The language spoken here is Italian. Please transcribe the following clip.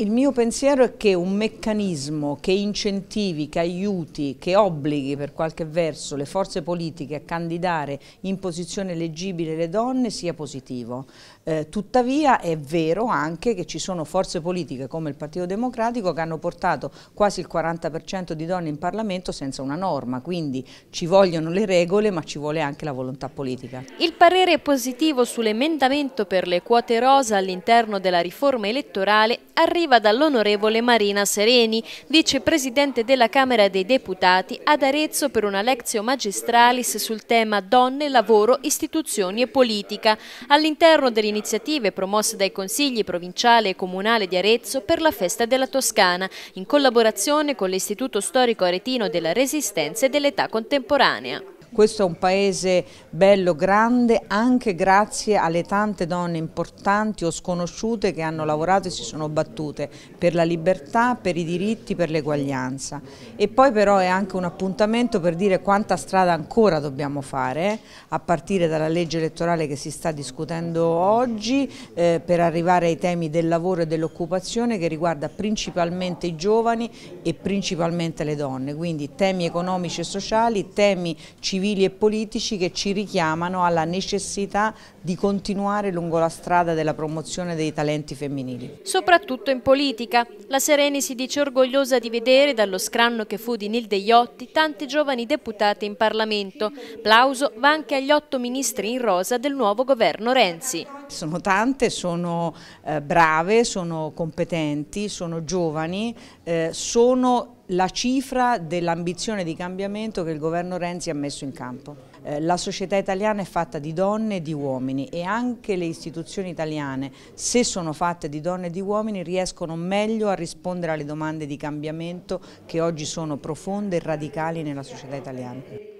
Il mio pensiero è che un meccanismo che incentivi, che aiuti, che obblighi per qualche verso le forze politiche a candidare in posizione leggibile le donne sia positivo. Eh, tuttavia è vero anche che ci sono forze politiche come il Partito Democratico che hanno portato quasi il 40% di donne in Parlamento senza una norma, quindi ci vogliono le regole ma ci vuole anche la volontà politica. Il parere positivo sull'emendamento per le quote rosa all'interno della riforma elettorale arriva arriva dall'onorevole Marina Sereni, vicepresidente della Camera dei Deputati ad Arezzo per una lezione magistralis sul tema donne, lavoro, istituzioni e politica, all'interno delle iniziative promosse dai consigli provinciale e comunale di Arezzo per la festa della Toscana, in collaborazione con l'Istituto Storico Aretino della Resistenza e dell'Età Contemporanea. Questo è un paese bello, grande, anche grazie alle tante donne importanti o sconosciute che hanno lavorato e si sono battute per la libertà, per i diritti, per l'eguaglianza. E poi però è anche un appuntamento per dire quanta strada ancora dobbiamo fare, a partire dalla legge elettorale che si sta discutendo oggi, eh, per arrivare ai temi del lavoro e dell'occupazione che riguarda principalmente i giovani e principalmente le donne. Quindi temi economici e sociali, temi civili civili e politici che ci richiamano alla necessità di continuare lungo la strada della promozione dei talenti femminili. Soprattutto in politica, la Sereni si dice orgogliosa di vedere dallo scranno che fu di Nilde Iotti tante giovani deputate in Parlamento. Plauso va anche agli otto ministri in rosa del nuovo governo Renzi. Sono tante, sono eh, brave, sono competenti, sono giovani, eh, sono la cifra dell'ambizione di cambiamento che il governo Renzi ha messo in campo. Eh, la società italiana è fatta di donne e di uomini e anche le istituzioni italiane, se sono fatte di donne e di uomini, riescono meglio a rispondere alle domande di cambiamento che oggi sono profonde e radicali nella società italiana.